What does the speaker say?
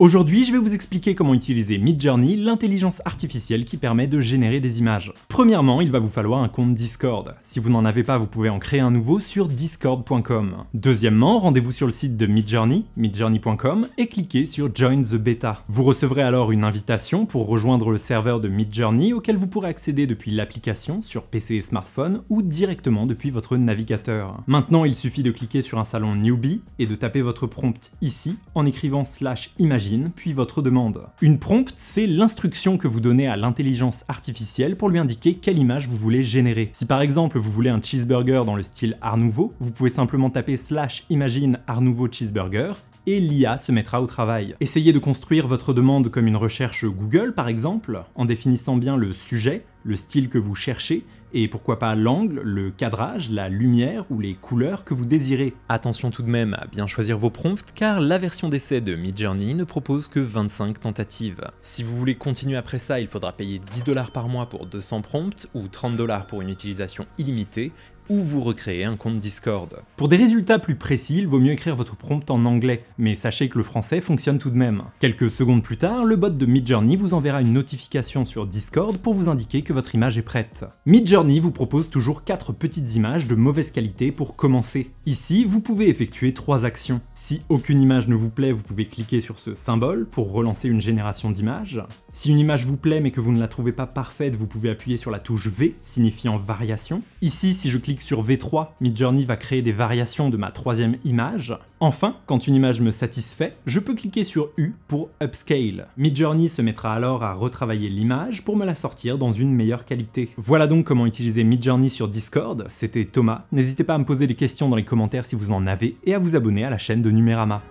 Aujourd'hui, je vais vous expliquer comment utiliser Midjourney, l'intelligence artificielle qui permet de générer des images. Premièrement, il va vous falloir un compte Discord. Si vous n'en avez pas, vous pouvez en créer un nouveau sur discord.com. Deuxièmement, rendez-vous sur le site de Midjourney, midjourney.com, et cliquez sur Join the Beta. Vous recevrez alors une invitation pour rejoindre le serveur de Midjourney auquel vous pourrez accéder depuis l'application sur PC et smartphone ou directement depuis votre navigateur. Maintenant, il suffit de cliquer sur un salon Newbie et de taper votre prompt ici en écrivant slash image puis votre demande. Une prompte, c'est l'instruction que vous donnez à l'intelligence artificielle pour lui indiquer quelle image vous voulez générer. Si par exemple vous voulez un cheeseburger dans le style Art Nouveau, vous pouvez simplement taper slash imagine Art Nouveau cheeseburger et l'IA se mettra au travail. Essayez de construire votre demande comme une recherche Google par exemple, en définissant bien le sujet, le style que vous cherchez et pourquoi pas l'angle, le cadrage, la lumière ou les couleurs que vous désirez. Attention tout de même à bien choisir vos prompts car la version d'essai de Midjourney ne propose que 25 tentatives. Si vous voulez continuer après ça, il faudra payer 10 dollars par mois pour 200 prompts ou 30 dollars pour une utilisation illimitée ou vous recréer un compte Discord. Pour des résultats plus précis, il vaut mieux écrire votre prompt en anglais, mais sachez que le français fonctionne tout de même. Quelques secondes plus tard, le bot de Midjourney vous enverra une notification sur Discord pour vous indiquer que votre image est prête. Midjourney vous propose toujours 4 petites images de mauvaise qualité pour commencer. Ici, vous pouvez effectuer 3 actions. Si aucune image ne vous plaît, vous pouvez cliquer sur ce symbole pour relancer une génération d'images. Si une image vous plaît mais que vous ne la trouvez pas parfaite, vous pouvez appuyer sur la touche V, signifiant variation. Ici, si je clique sur V3, Midjourney va créer des variations de ma troisième image. Enfin, quand une image me satisfait, je peux cliquer sur U pour Upscale. Midjourney se mettra alors à retravailler l'image pour me la sortir dans une meilleure qualité. Voilà donc comment utiliser Midjourney sur Discord, c'était Thomas. N'hésitez pas à me poser des questions dans les commentaires si vous en avez et à vous abonner à la chaîne de Numérama.